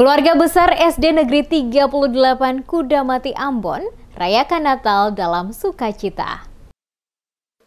Keluarga besar SD Negeri 38 Kudamati Ambon rayakan Natal dalam sukacita.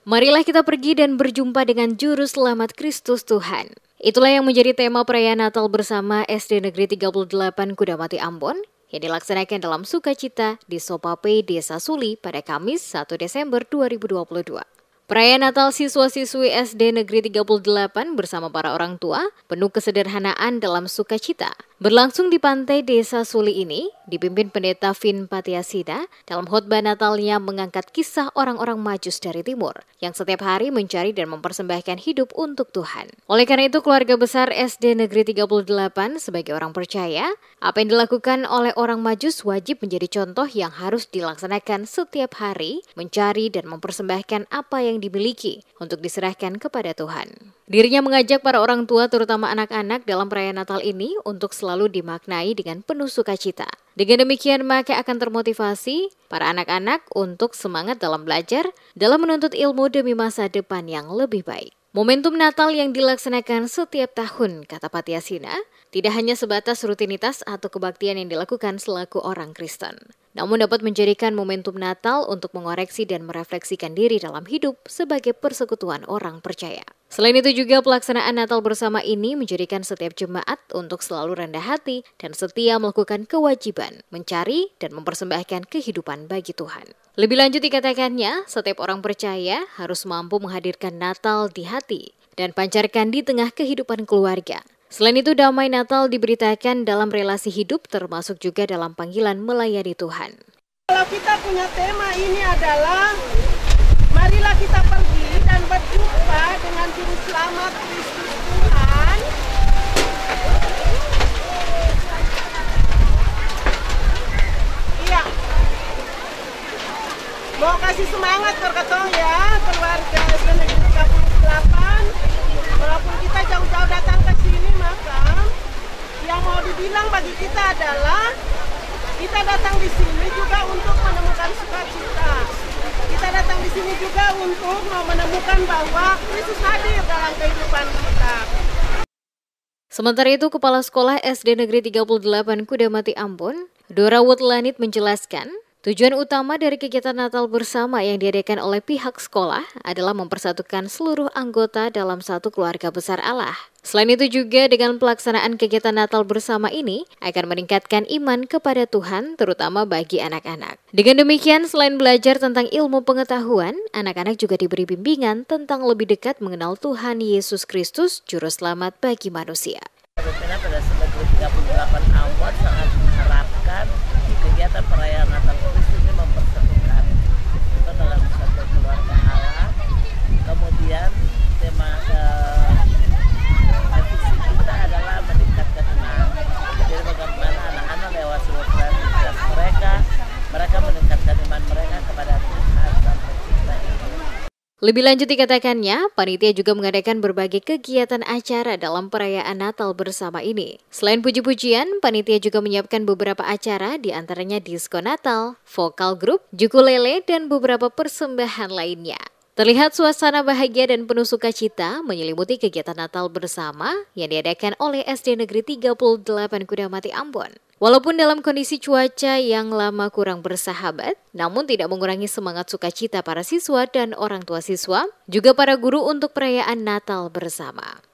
Marilah kita pergi dan berjumpa dengan juru selamat Kristus Tuhan. Itulah yang menjadi tema perayaan Natal bersama SD Negeri 38 Kudamati Ambon yang dilaksanakan dalam sukacita di Sopape Desa Suli pada Kamis 1 Desember 2022. Perayaan Natal siswa-siswi SD Negeri 38 bersama para orang tua penuh kesederhanaan dalam sukacita Berlangsung di pantai desa Suli ini, dipimpin pendeta Vin Patiasida, dalam khotbah Natalnya mengangkat kisah orang-orang majus dari timur, yang setiap hari mencari dan mempersembahkan hidup untuk Tuhan. Oleh karena itu, keluarga besar SD Negeri 38 sebagai orang percaya, apa yang dilakukan oleh orang majus wajib menjadi contoh yang harus dilaksanakan setiap hari, mencari dan mempersembahkan apa yang dimiliki untuk diserahkan kepada Tuhan. Dirinya mengajak para orang tua terutama anak-anak dalam perayaan Natal ini untuk selalu dimaknai dengan penuh sukacita. Dengan demikian maka akan termotivasi para anak-anak untuk semangat dalam belajar, dalam menuntut ilmu demi masa depan yang lebih baik. Momentum Natal yang dilaksanakan setiap tahun, kata Patiasina, tidak hanya sebatas rutinitas atau kebaktian yang dilakukan selaku orang Kristen, namun dapat menjadikan momentum Natal untuk mengoreksi dan merefleksikan diri dalam hidup sebagai persekutuan orang percaya. Selain itu juga pelaksanaan Natal bersama ini menjadikan setiap jemaat untuk selalu rendah hati dan setia melakukan kewajiban, mencari dan mempersembahkan kehidupan bagi Tuhan. Lebih lanjut dikatakannya, setiap orang percaya harus mampu menghadirkan Natal di hati dan pancarkan di tengah kehidupan keluarga. Selain itu, damai Natal diberitakan dalam relasi hidup termasuk juga dalam panggilan melayani Tuhan. Kalau kita punya tema ini adalah marilah kita pergi dan berjuang kita dengan juru selamat Kristus Tuhan iya mau kasih semangat terketong ya keluarga SMP 38 walaupun kita jauh-jauh datang ke sini maka yang mau dibilang bagi kita adalah kita datang di sini juga untuk menemukan bahwa Kristus hadir dalam kehidupan kita. Sementara itu, Kepala Sekolah SD Negeri 38 Kudamati Ambon, Dora Woodlanit menjelaskan, Tujuan utama dari kegiatan Natal bersama yang diadakan oleh pihak sekolah adalah mempersatukan seluruh anggota dalam satu keluarga besar Allah. Selain itu juga dengan pelaksanaan kegiatan Natal bersama ini akan meningkatkan iman kepada Tuhan terutama bagi anak-anak. Dengan demikian selain belajar tentang ilmu pengetahuan, anak-anak juga diberi bimbingan tentang lebih dekat mengenal Tuhan Yesus Kristus juru selamat bagi manusia. Pada 38 awal sangat di kegiatan perayaan Natal Kristus Lebih lanjut dikatakannya, panitia juga mengadakan berbagai kegiatan acara dalam perayaan Natal bersama ini. Selain puji-pujian, panitia juga menyiapkan beberapa acara di antaranya disko Natal, vokal grup, juku lele, dan beberapa persembahan lainnya. Terlihat suasana bahagia dan penuh sukacita menyelimuti kegiatan Natal bersama yang diadakan oleh SD Negeri 38 Kudamati Ambon. Walaupun dalam kondisi cuaca yang lama kurang bersahabat, namun tidak mengurangi semangat sukacita para siswa dan orang tua siswa, juga para guru untuk perayaan Natal bersama.